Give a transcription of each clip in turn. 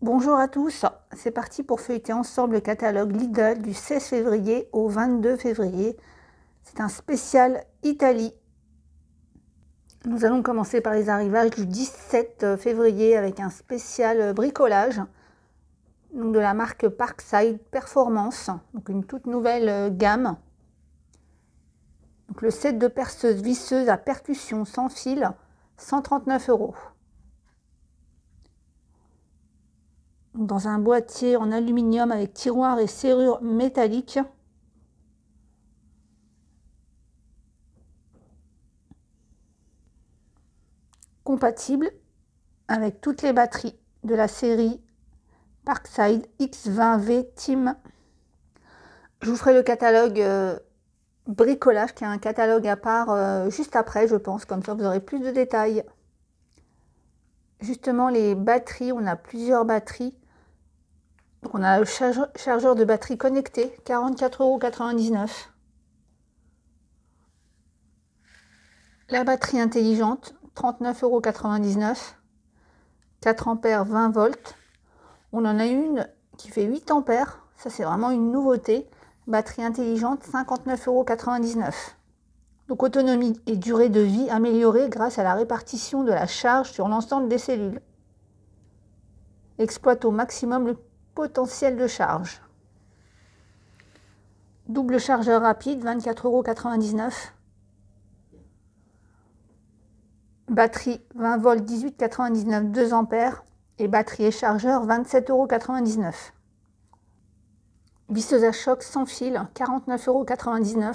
Bonjour à tous, c'est parti pour feuilleter ensemble le catalogue Lidl du 16 février au 22 février. C'est un spécial Italie. Nous allons commencer par les arrivages du 17 février avec un spécial bricolage donc de la marque Parkside Performance, donc une toute nouvelle gamme. Donc le set de perceuse visseuse à percussion sans fil, 139 euros. dans un boîtier en aluminium avec tiroir et serrure métallique. Compatible avec toutes les batteries de la série Parkside X20V Team. Je vous ferai le catalogue euh, bricolage qui est un catalogue à part euh, juste après, je pense, comme ça vous aurez plus de détails. Justement, les batteries, on a plusieurs batteries on a le chargeur de batterie connecté, 44,99€. La batterie intelligente, 39,99€. 4 ampères, 20 volts. On en a une qui fait 8 ampères. Ça, c'est vraiment une nouveauté. Batterie intelligente, 59,99€. Donc autonomie et durée de vie améliorée grâce à la répartition de la charge sur l'ensemble des cellules. Exploite au maximum le potentiel de charge. Double chargeur rapide, 24,99€, Batterie 20 v 18,99 2 ampères et batterie et chargeur 27,99€, euros. Visseuse à choc sans fil 49,99€, euros.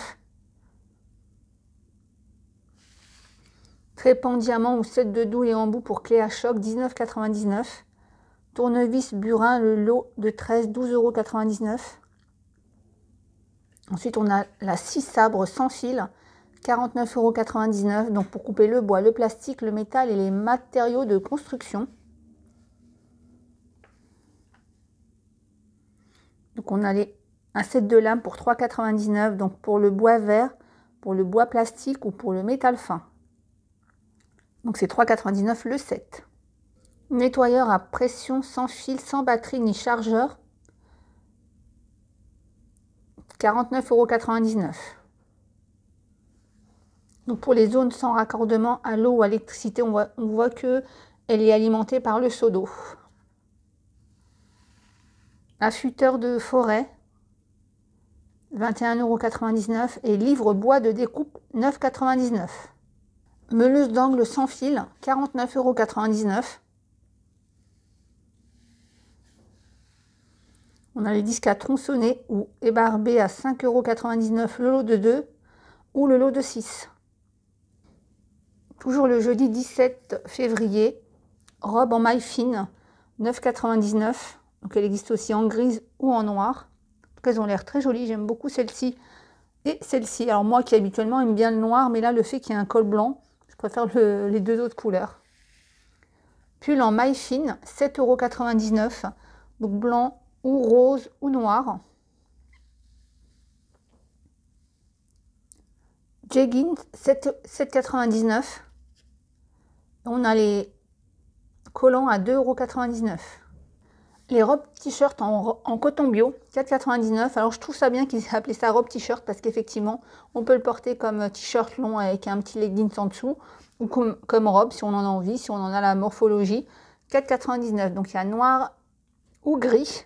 Trépan diamant ou 7 de douille et bout pour clé à choc 19,99 Tournevis burin, le lot de 13, 12,99 euros. Ensuite, on a la scie sabres sans fil, 49,99 euros. Donc pour couper le bois, le plastique, le métal et les matériaux de construction. Donc on a un set de lames pour 3,99. Donc pour le bois vert, pour le bois plastique ou pour le métal fin. Donc c'est 3,99 le set nettoyeur à pression sans fil, sans batterie ni chargeur. 49,99€. Donc pour les zones sans raccordement à l'eau ou à l'électricité, on voit, qu'elle elle est alimentée par le seau d'eau. Affûteur de forêt, 21,99€ et livre bois de découpe 9,99€. Meuleuse d'angle sans fil, 49,99€. On a les disques à tronçonner ou ébarber à 5,99€ le lot de 2 ou le lot de 6. Toujours le jeudi 17 février, robe en maille fine, 9,99. Donc elle existe aussi en grise ou en noir. Elles ont l'air très jolies, j'aime beaucoup celle-ci et celle-ci. Alors moi qui habituellement aime bien le noir, mais là le fait qu'il y ait un col blanc, je préfère les deux autres couleurs. Pull en maille fine, 7,99€. Donc blanc, ou rose ou noir. Jeggings 7,99. On a les collants à 2,99€. Les robes t-shirts en, coton bio, 4,99. Alors je trouve ça bien qu'ils aient appelé ça robe t-shirt parce qu'effectivement, on peut le porter comme euh, t-shirt long avec un petit leggings en dessous ou comme, robe si on en a envie, si on en a la morphologie. 4,99. Donc il y a noir ou gris.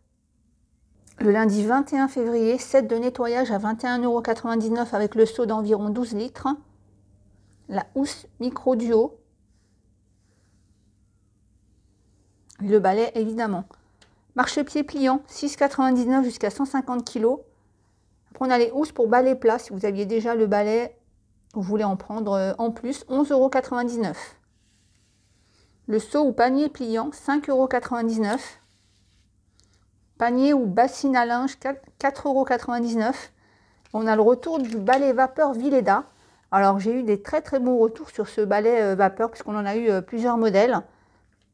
Le lundi 21 février, 7 de nettoyage à 21,99€ avec le seau d'environ 12 litres. La housse micro duo. Le balai évidemment. Marche-pied pliant, 6,99€ jusqu'à 150 kg. Après on a les housses pour balai plat, si vous aviez déjà le balai, vous voulez en prendre euh, en plus, 11,99€. Le seau ou panier pliant, 5,99€. Panier ou bassine à linge, 4,99€. On a le retour du balai vapeur Vileda. Alors j'ai eu des très très bons retours sur ce balai euh, vapeur puisqu'on en a eu euh, plusieurs modèles.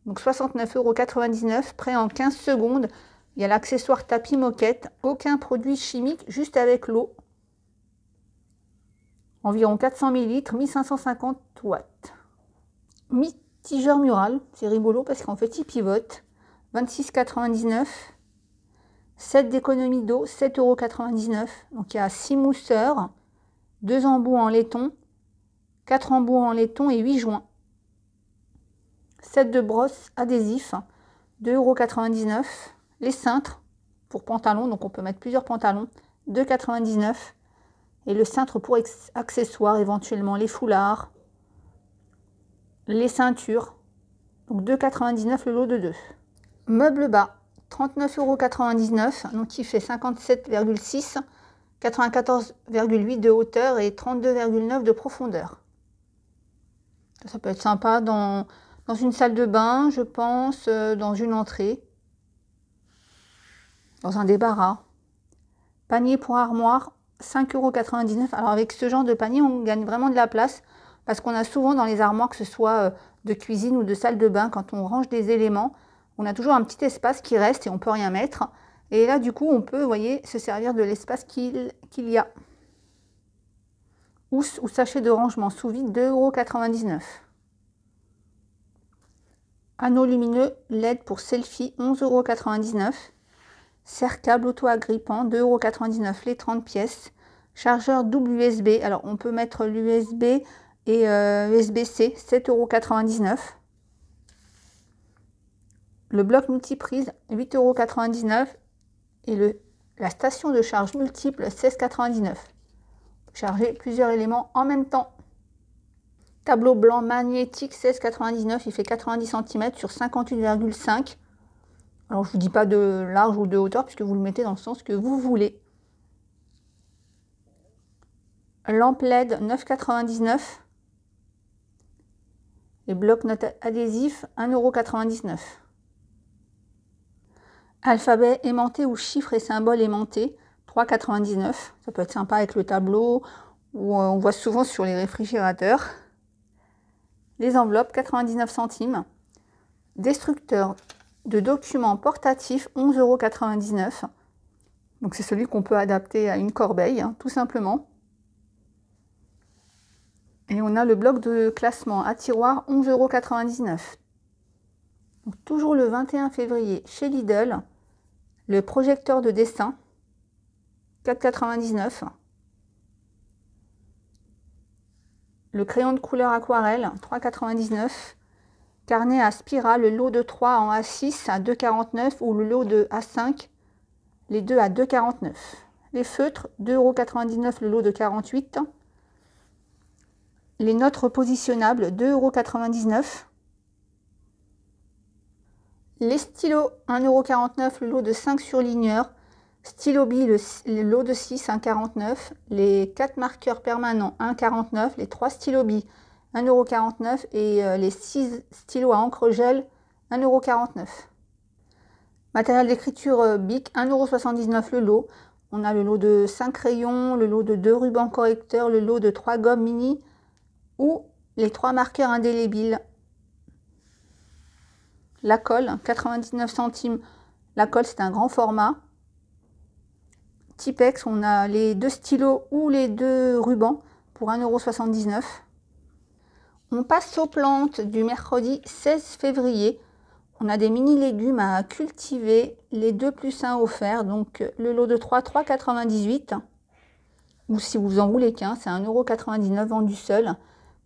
Donc 69,99€, prêt en 15 secondes. Il y a l'accessoire tapis moquette, aucun produit chimique, juste avec l'eau. Environ 400 ml, 1550 watts. Mitigeur mural, c'est rigolo parce qu'en fait il pivote. 26,99 7 d'économie d'eau, 7,99€. Donc il y a 6 mousseurs, 2 embouts en laiton, 4 embouts en laiton et 8 joints. 7 de brosse adhésif, euros. Les cintres pour pantalons, donc on peut mettre plusieurs pantalons, 2,99€. Et le cintre pour accessoires, éventuellement les foulards, les ceintures. Donc 2,99 le lot de 2. Meubles bas, 39,99€, donc il fait 57,6, 94,8 de hauteur et 32,9 de profondeur. Ça peut être sympa dans, dans une salle de bain, je pense, euh, dans une entrée, dans un débarras. Panier pour armoire, 5,99€. Alors avec ce genre de panier, on gagne vraiment de la place parce qu'on a souvent dans les armoires, que ce soit euh, de cuisine ou de salle de bain, quand on range des éléments, on a toujours un petit espace qui reste et on peut rien mettre. Et là, du coup, on peut, voyez, se servir de l'espace qu'il y a. Housse ou sachet de rangement sous vide, 2,99€. Anneau lumineux LED pour selfie, 11,99€. câble auto-agrippant, 2,99€ les 30 pièces. Chargeur double USB, alors on peut mettre l'USB et USB-C, euh, 7,99€ le bloc multiprise 8,99€ et le, la station de charge multiple 16,99€. Charger plusieurs éléments en même temps. Tableau blanc magnétique 16,99, il fait 90 cm sur 58,5. Alors je ne vous dis pas de large ou de hauteur puisque vous le mettez dans le sens que vous voulez. Lampe LED 9,99. et blocs notes adhésifs 1,99€. Alphabet aimanté ou chiffres et symboles aimantés, 3,99. Ça peut être sympa avec le tableau où euh, on voit souvent sur les réfrigérateurs. Les enveloppes, 99 centimes. Destructeur de documents portatifs, 11,99 Donc c'est celui qu'on peut adapter à une corbeille, hein, tout simplement. Et on a le bloc de classement à tiroir 11,99 toujours le 21 février chez Lidl, le projecteur de dessin, 4,99. Le crayon de couleur aquarelle, 3,99. Carnet à spirale, le lot de 3 en A6 à 2,49 ou le lot de A5, les deux à 2,49. Les feutres, 2,99€ le lot de 48. Les notes repositionnables, 2,99€. Les stylos, 1,49€ le lot de 5 surligneurs. Stylo b, le, lot de 6, 1,49€. Les 4 marqueurs permanents, 1,49€. Les 3 stylos 1,49€ et euh, les 6 stylos à encre gel, 1,49€. Matériel d'écriture euh, BIC, 1,79€ le lot. On a le lot de 5 crayons, le lot de 2 rubans correcteurs, le lot de 3 gommes mini ou les 3 marqueurs indélébiles, la colle, 99 centimes. La colle, c'est un grand format. Typex, on a les deux stylos ou les deux rubans pour 1,79€. On passe aux plantes du mercredi 16 février. On a des mini légumes à cultiver, les deux plus un offerts, donc le lot de 3, 3,98. Ou si vous en voulez qu'un, c'est 1,99€ vendu seul.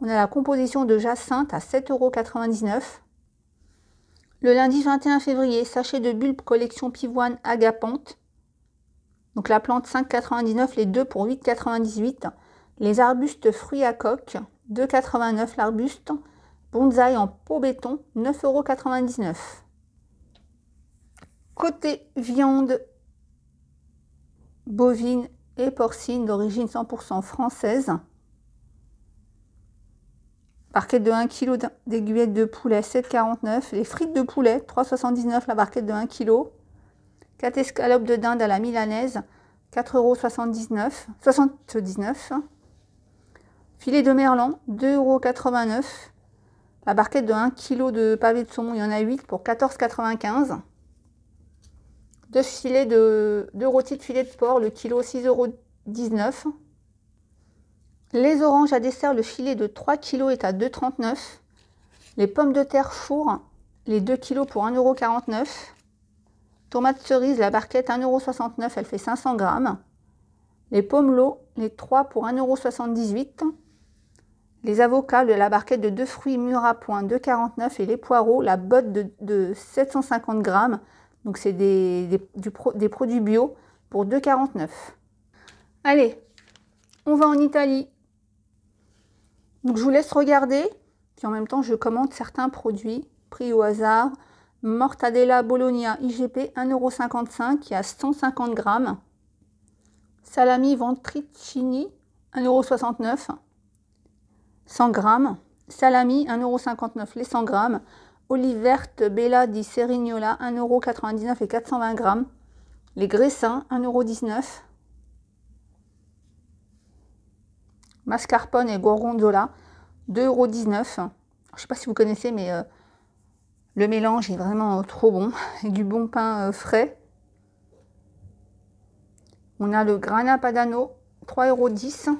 on a la composition de Jacinthe à 7,99€. Le lundi 21 février, sachet de bulbe collection pivoine agapante. Donc la plante 5,99, les deux pour 8,98. Les arbustes fruits à coque, 2,89 l'arbuste. Bonsaï en peau béton, 9,99€. Côté viande bovine et porcine d'origine 100% française, barquette de 1 kg d'aiguillettes de poulet 7,49. Les frites de poulet 3,79 la barquette de 1 kg. 4 escalopes de dinde à la milanaise 4,79 79. Filet de merlan 2,89 La barquette de 1 kg de pavé de saumon, il y en a 8 pour 14,95 deux filets de rôtis de filet de porc, le kilo 6,19 euros. Les oranges à dessert, le filet de 3 kg est à 2,39. Les pommes de terre four, les 2 kg pour 1,49€. Tomates cerises, la barquette 1,69€, elle fait 500 g. Les pommes l'eau, les 3 pour 1,78€. Les avocats, la barquette de 2 fruits mûrs à point €. et les poireaux, la botte de, 750 g, Donc c'est des, des produits bio pour 2,49. Allez, on va en Italie. Donc je vous laisse regarder, puis en même temps je commande certains produits pris au hasard. Mortadella Bologna IGP 1,55€ qui à 150 grammes. Salami ventricini 1,69€. 100 g Salami 1,59€ les 100 grammes. Olive verte Bella di Serignola 1,99€ et 420 grammes. Les graissins 1,19€. mascarpone et gorgonzola, 2,19€. Je ne sais pas si vous connaissez, mais euh, le mélange est vraiment euh, trop bon. Et du bon pain euh, frais. On a le Grana Padano, 3,10€.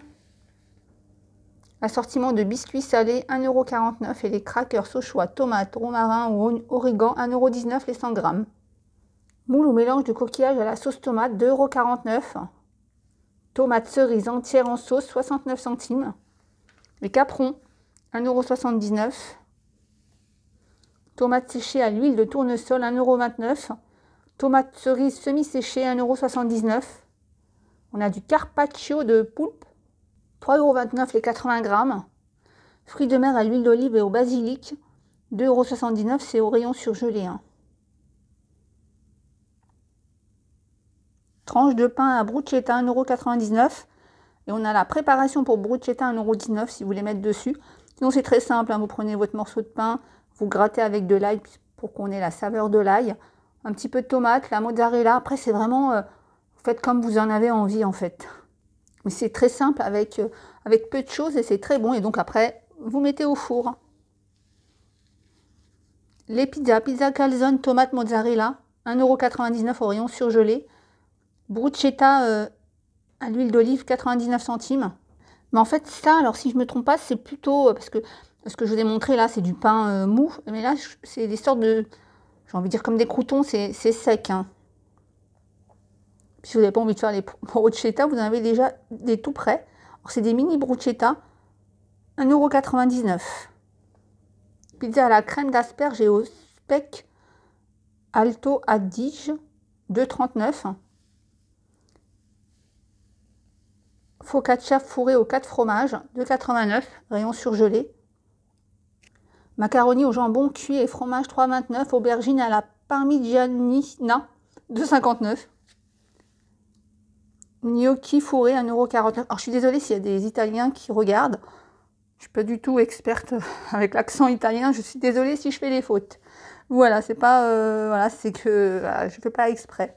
Assortiment de biscuits salés, 1,49€ et les crackers choix tomates, romarin ou origan, 1,19€ les 100 grammes. Moule ou mélange de coquillage à la sauce tomate, 2,49€ tomates cerises entières en sauce, 69 centimes. Les caprons, 1,79€. Tomates séchées à l'huile de tournesol, 1,29€. Tomates cerises semi-séchées, 1,79€. On a du carpaccio de poulpe, 3,29€ les 80 grammes. Fruits de mer à l'huile d'olive et au basilic, 2,79€, c'est au rayon surgelé. Hein. Tranche de pain à bruschetta 1,99€. Et on a la préparation pour bruschetta 1,19€ si vous voulez mettre dessus. Sinon, c'est très simple. Hein. Vous prenez votre morceau de pain, vous grattez avec de l'ail pour qu'on ait la saveur de l'ail. Un petit peu de tomate, la mozzarella. Après, c'est vraiment... Euh, vous faites comme vous en avez envie, en fait. Mais c'est très simple avec, euh, avec peu de choses et c'est très bon. Et donc, après, vous mettez au four. Les pizzas, pizza calzone, tomate, mozzarella, 1,99€ au rayon surgelé bruschetta euh, à l'huile d'olive 99 centimes. Mais en fait ça, alors si je me trompe pas, c'est plutôt euh, parce que ce que je vous ai montré là, c'est du pain euh, mou, mais là c'est des sortes de, j'ai envie de dire comme des croutons, c'est sec. Hein. Si vous n'avez pas envie de faire les bruschetta, vous en avez déjà des tout prêts. C'est des mini bruschetta, 1,99€. Pizza à la crème d'asperges et au speck, Alto Adige, 2,39€. focaccia fourré aux 4 fromages, 2,89, rayon surgelé. Macaroni au jambon cuit et fromage 3,29, aubergine à la parmigianina 2,59. Gnocchi fourré 1,49€. Alors je suis désolée s'il y a des Italiens qui regardent. Je suis pas du tout experte euh, avec l'accent italien. Je suis désolée si je fais les fautes. Voilà, c'est pas euh, voilà, c'est que je je fais pas exprès.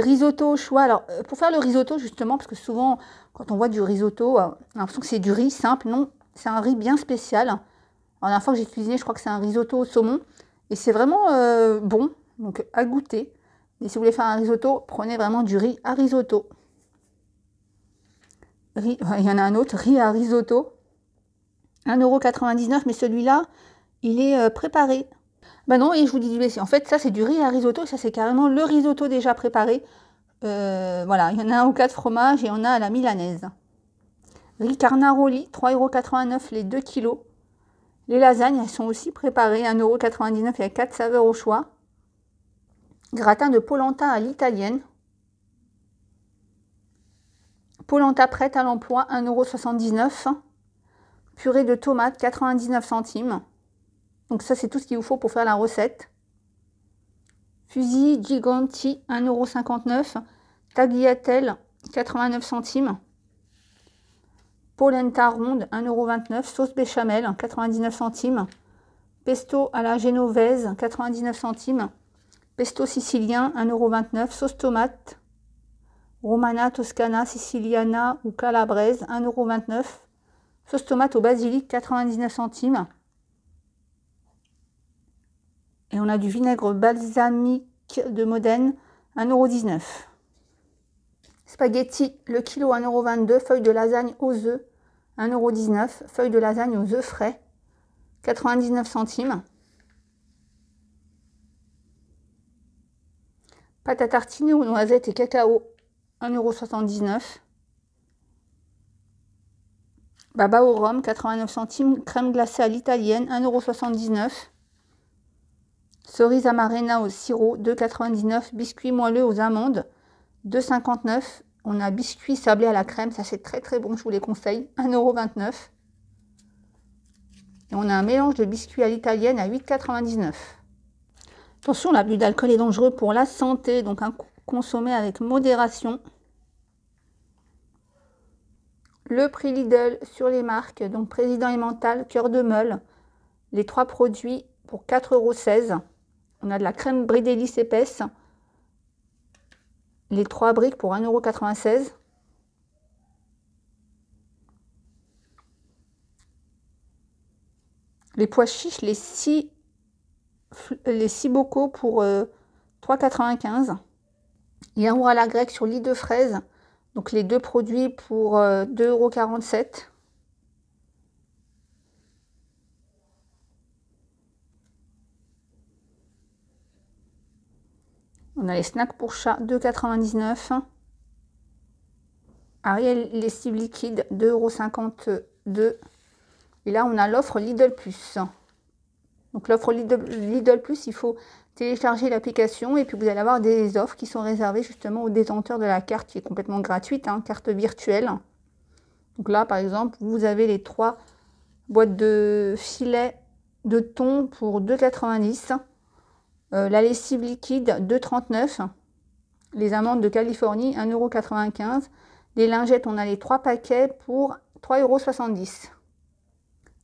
Risotto, au choix. Alors, euh, pour faire le risotto, justement, parce que souvent, quand on voit du risotto, euh, on a l'impression que c'est du riz simple. Non, c'est un riz bien spécial. la dernière fois que j'ai cuisiné, je crois que c'est un risotto au saumon. Et c'est vraiment euh, bon, donc à goûter. Mais si vous voulez faire un risotto, prenez vraiment du riz à risotto. il y en a un autre, riz à risotto. 1,99€, mais celui-là, il est préparé. Bah non, et je vous dis du blessé. En fait, ça, c'est du riz à risotto. Ça, c'est carrément le risotto déjà préparé. Euh, voilà, il y en a un au quatre fromages et on a à la milanaise. Riz carnaroli, 3,89€ les 2 kilos. Les lasagnes, elles sont aussi préparées, 1,99€ y a 4 saveurs au choix. Gratin de polenta à l'italienne. Polenta prête à l'emploi, 1,79€. Purée de tomates, 99 centimes. Donc ça, c'est tout ce qu'il vous faut pour faire la recette. Fusil Giganti, 1,59€. Tagliatelle, 89 centimes. Polenta ronde, 1,29€. Sauce béchamel, 99 centimes. Pesto à la Genovese, 99 centimes. Pesto sicilien, 1,29€. Sauce tomate, Romana, Toscana, Siciliana ou Calabrese 1,29€. Sauce tomate au basilic, 99 centimes. Et on a du vinaigre balsamique de Modène, 1,19€. Spaghetti, le kilo 1,22€. Feuilles de lasagne aux œufs, 1,19€. Feuilles de lasagne aux œufs frais, 99 centimes. Pâte à tartiner aux noisettes et cacao, 1,79€. Baba au rhum, 89 centimes. Crème glacée à l'italienne, 1,79€. Cerise amarena au sirop, 2,99. Biscuit moelleux aux amandes, 2,59. On a biscuit sablé à la crème, ça c'est très très bon, je vous les conseille, 1,29€. Et on a un mélange de biscuits à l'italienne à 8,99€. Attention, l'abus d'alcool est dangereux pour la santé, donc consommez avec modération. Le prix Lidl sur les marques, donc Président et Mental, Cœur de Meule, les trois produits pour 4,16€. On a de la crème brie lisse épaisse. Les trois briques pour 1,96€. Les pois chiches, les 6 les six bocaux pour 3,95€. Euh, 3,95. à la grecque sur lit de fraises. Donc les deux produits pour 2,47€. Euh, On a les snacks pour chat 2,99. Ariel lessive liquide 2,52€. Et là, on a l'offre Lidl Plus. Donc l'offre Lidl Plus, il faut télécharger l'application et puis vous allez avoir des offres qui sont réservées justement aux détenteurs de la carte qui est complètement gratuite, hein, carte virtuelle. Donc là, par exemple, vous avez les trois boîtes de filets de thon pour 2,90. Euh, la lessive liquide 2,39€. Les amendes de Californie 1,95€. Les lingettes, on a les 3 paquets pour 3,70€.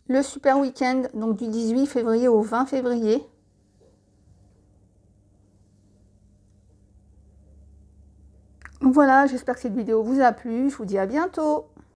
Le super week-end, donc du 18 février au 20 février. Voilà, j'espère que cette vidéo vous a plu. Je vous dis à bientôt.